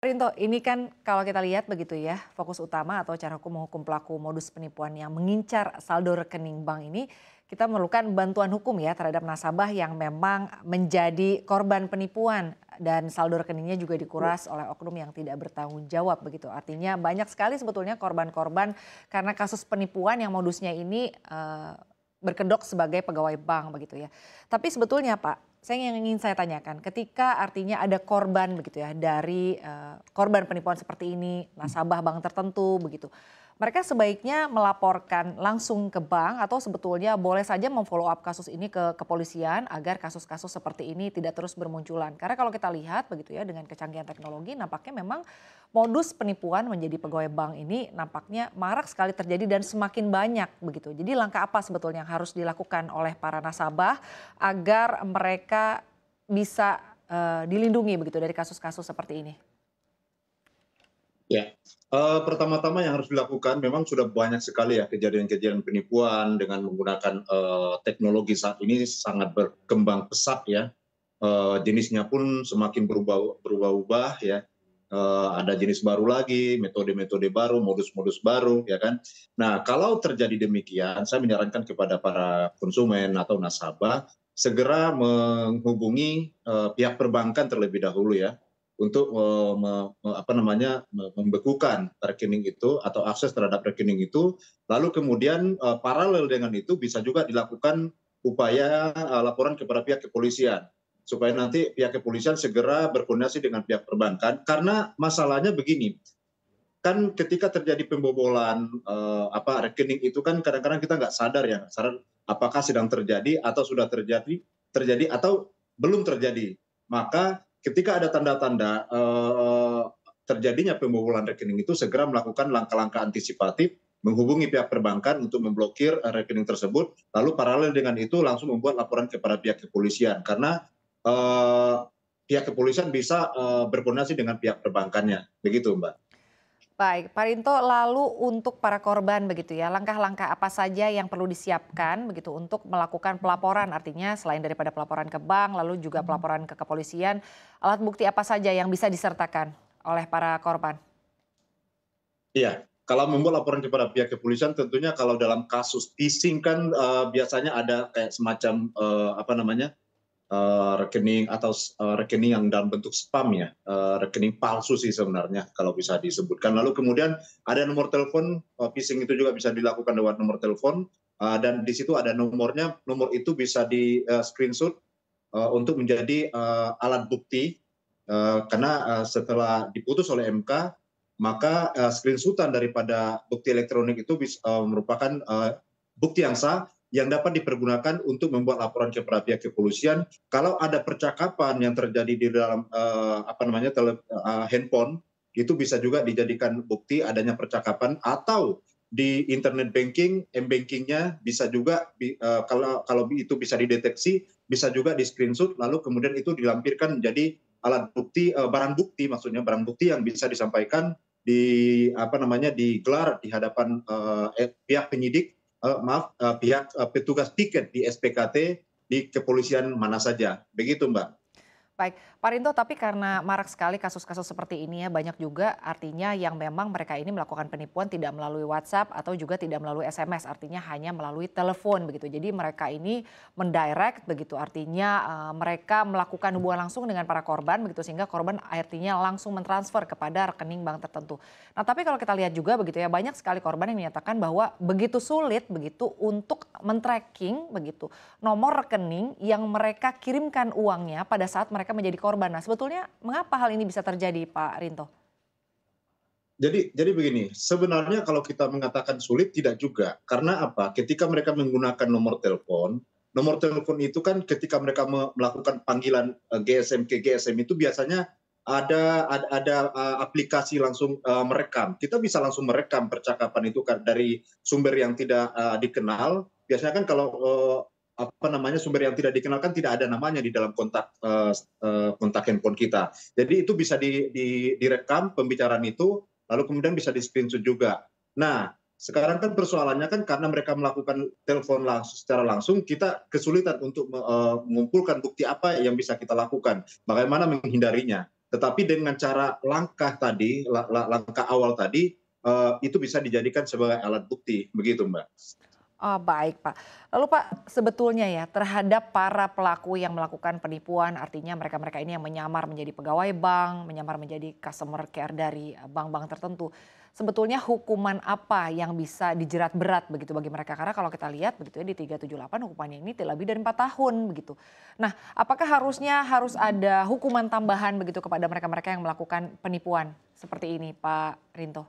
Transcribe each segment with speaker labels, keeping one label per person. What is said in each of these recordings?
Speaker 1: Rinto, ini kan kalau kita lihat begitu ya, fokus utama atau cara hukum menghukum pelaku modus penipuan yang mengincar saldo rekening bank ini, kita memerlukan bantuan hukum ya terhadap nasabah yang memang menjadi korban penipuan dan saldo rekeningnya juga dikuras oleh oknum yang tidak bertanggung jawab begitu. Artinya banyak sekali sebetulnya korban-korban karena kasus penipuan yang modusnya ini uh, berkedok sebagai pegawai bank begitu ya. Tapi sebetulnya Pak, saya yang ingin saya tanyakan, ketika artinya ada korban begitu ya dari uh, korban penipuan seperti ini, nasabah bank tertentu begitu mereka sebaiknya melaporkan langsung ke bank atau sebetulnya boleh saja memfollow up kasus ini ke kepolisian agar kasus-kasus seperti ini tidak terus bermunculan. Karena kalau kita lihat begitu ya dengan kecanggihan teknologi nampaknya memang modus penipuan menjadi pegawai bank ini nampaknya marak sekali terjadi dan semakin banyak begitu. Jadi langkah apa sebetulnya yang harus dilakukan oleh para nasabah agar mereka bisa uh, dilindungi begitu dari kasus-kasus seperti ini?
Speaker 2: ya eh, pertama-tama yang harus dilakukan memang sudah banyak sekali ya kejadian-kejadian penipuan dengan menggunakan uh, teknologi saat ini sangat berkembang pesat ya uh, jenisnya pun semakin berubah berubah-ubah ya uh, ada jenis baru lagi, metode-metode baru, modus-modus baru, ya kan. Nah, kalau terjadi demikian, saya menyarankan kepada para konsumen atau nasabah segera menghubungi uh, pihak perbankan terlebih dahulu ya untuk apa namanya membekukan rekening itu atau akses terhadap rekening itu lalu kemudian e, paralel dengan itu bisa juga dilakukan upaya e, laporan kepada pihak kepolisian supaya nanti pihak kepolisian segera berkoordinasi dengan pihak perbankan karena masalahnya begini kan ketika terjadi pembobolan uh, apa rekening itu kan kadang-kadang kita nggak sadar ya sadar apakah sedang terjadi atau sudah terjadi terjadi atau belum terjadi maka ketika ada tanda-tanda uh, terjadinya pembobolan rekening itu segera melakukan langkah-langkah antisipatif menghubungi pihak perbankan untuk memblokir eh, rekening tersebut lalu paralel dengan itu langsung membuat laporan kepada pihak kepolisian karena uh, pihak kepolisian bisa uh, berkoordinasi dengan pihak perbankannya begitu mbak
Speaker 1: Baik, Pak Rinto, lalu untuk para korban begitu ya, langkah-langkah apa saja yang perlu disiapkan begitu untuk melakukan pelaporan? Artinya selain daripada pelaporan ke bank, lalu juga hmm. pelaporan ke kepolisian, alat bukti apa saja yang bisa disertakan oleh para korban?
Speaker 2: Iya, kalau membuat laporan kepada pihak kepolisian tentunya kalau dalam kasus phishing kan uh, eh, biasanya ada kayak semacam uh, apa namanya? Eh, rekening atau eh, rekening yang dalam bentuk spam ya, eh, rekening palsu sih sebenarnya kalau bisa disebutkan. Lalu kemudian ada nomor telepon, phishing itu juga bisa dilakukan lewat nomor telepon dan di situ ada nomornya, nomor itu bisa di screenshot untuk menjadi alat bukti karena setelah diputus oleh MK maka screenshotan daripada bukti elektronik itu bisa, merupakan bukti yang sah yang dapat dipergunakan untuk membuat laporan kepada pihak kepolisian kalau ada percakapan yang terjadi di dalam uh, apa namanya tele, uh, handphone itu bisa juga dijadikan bukti adanya percakapan atau di internet banking m bankingnya bisa juga uh, kalau kalau itu bisa dideteksi bisa juga di screenshot lalu kemudian itu dilampirkan menjadi alat bukti uh, barang bukti maksudnya barang bukti yang bisa disampaikan di apa namanya digelar di hadapan uh, pihak penyidik Eh, maaf eh, pihak eh, petugas tiket di spkt di kepolisian mana saja begitu mbak
Speaker 1: Baik, Pak Rinto, tapi karena marak sekali kasus-kasus seperti ini ya, banyak juga artinya yang memang mereka ini melakukan penipuan tidak melalui WhatsApp atau juga tidak melalui SMS, artinya hanya melalui telepon begitu. Jadi mereka ini mendirect begitu, artinya uh, mereka melakukan hubungan langsung dengan para korban begitu sehingga korban artinya langsung mentransfer kepada rekening bank tertentu. Nah, tapi kalau kita lihat juga begitu ya, banyak sekali korban yang menyatakan bahwa begitu sulit begitu untuk men-tracking begitu nomor rekening yang mereka kirimkan uangnya pada saat mereka mereka menjadi korban. Nah, sebetulnya mengapa hal ini bisa terjadi, Pak Rinto?
Speaker 2: Jadi, jadi begini, sebenarnya kalau kita mengatakan sulit tidak juga, karena apa? Ketika mereka menggunakan nomor telepon, nomor telepon itu kan ketika mereka melakukan panggilan e, GSM ke GSM itu biasanya ada ada, ada e, aplikasi langsung e, merekam. Kita bisa langsung merekam percakapan itu dari sumber yang tidak dikenal. Biasanya kan kalau apa namanya sumber yang tidak dikenalkan tidak ada namanya di dalam kontak uh, kontak handphone kita. Jadi itu bisa di, di, direkam pembicaraan itu, lalu kemudian bisa di screenshot juga. Nah, sekarang kan persoalannya kan karena mereka melakukan telepon langsung secara langsung, kita kesulitan untuk uh, mengumpulkan bukti apa yang bisa kita lakukan, bagaimana menghindarinya. Tetapi dengan cara langkah tadi, langkah awal tadi, uh, itu bisa dijadikan sebagai alat bukti, begitu Mbak.
Speaker 1: Oh, baik Pak. Lalu Pak, sebetulnya ya terhadap para pelaku yang melakukan penipuan, artinya mereka-mereka ini yang menyamar menjadi pegawai bank, menyamar menjadi customer care dari eh, bank-bank tertentu. Sebetulnya hukuman apa yang bisa dijerat berat begitu bagi mereka? Karena kalau kita lihat begitu ya di 378 hukumannya ini tidak lebih dari 4 tahun begitu. Nah, apakah harusnya harus ada hukuman tambahan begitu kepada mereka-mereka yang melakukan penipuan seperti ini Pak Rinto?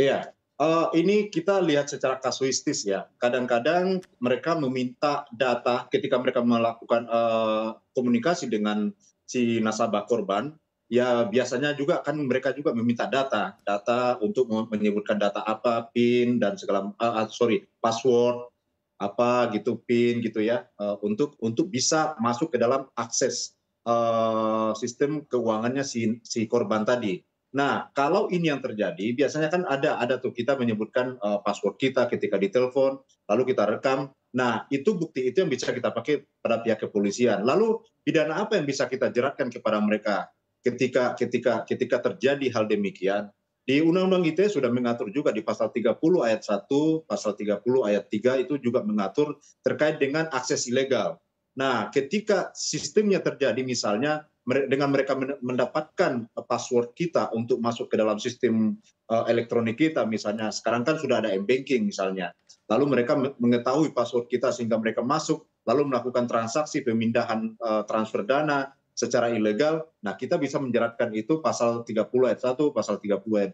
Speaker 2: Iya, uh, ini kita lihat secara kasuistis ya. Kadang-kadang mereka meminta data ketika mereka melakukan uh, komunikasi dengan si nasabah korban. Ya biasanya juga kan mereka juga meminta data, data untuk menyebutkan data apa, pin dan segala uh, sorry password apa gitu pin gitu ya uh, untuk untuk bisa masuk ke dalam akses uh, sistem keuangannya si si korban tadi. Nah, kalau ini yang terjadi, biasanya kan ada ada tuh kita menyebutkan uh, password kita ketika ditelepon, lalu kita rekam. Nah, itu bukti itu yang bisa kita pakai pada pihak kepolisian. Lalu pidana apa yang bisa kita jeratkan kepada mereka ketika ketika ketika terjadi hal demikian? Di Undang-Undang ITE sudah mengatur juga di pasal 30 ayat 1, pasal 30 ayat 3 itu juga mengatur terkait dengan akses ilegal. Nah, ketika sistemnya terjadi misalnya dengan mereka mendapatkan eh, password kita untuk masuk ke dalam sistem eh, elektronik kita misalnya sekarang kan sudah ada m banking misalnya lalu mereka mengetahui password kita sehingga mereka masuk lalu melakukan transaksi pemindahan eh, transfer dana secara ilegal nah kita bisa menjeratkan itu pasal 30 ayat 1 pasal 30 ayat,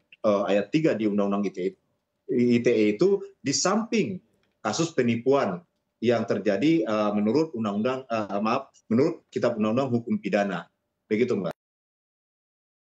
Speaker 2: ayat 3 di undang-undang ITE ITE itu di samping kasus penipuan yang terjadi menurut undang-undang maaf menurut kitab undang-undang hukum pidana begitu mbak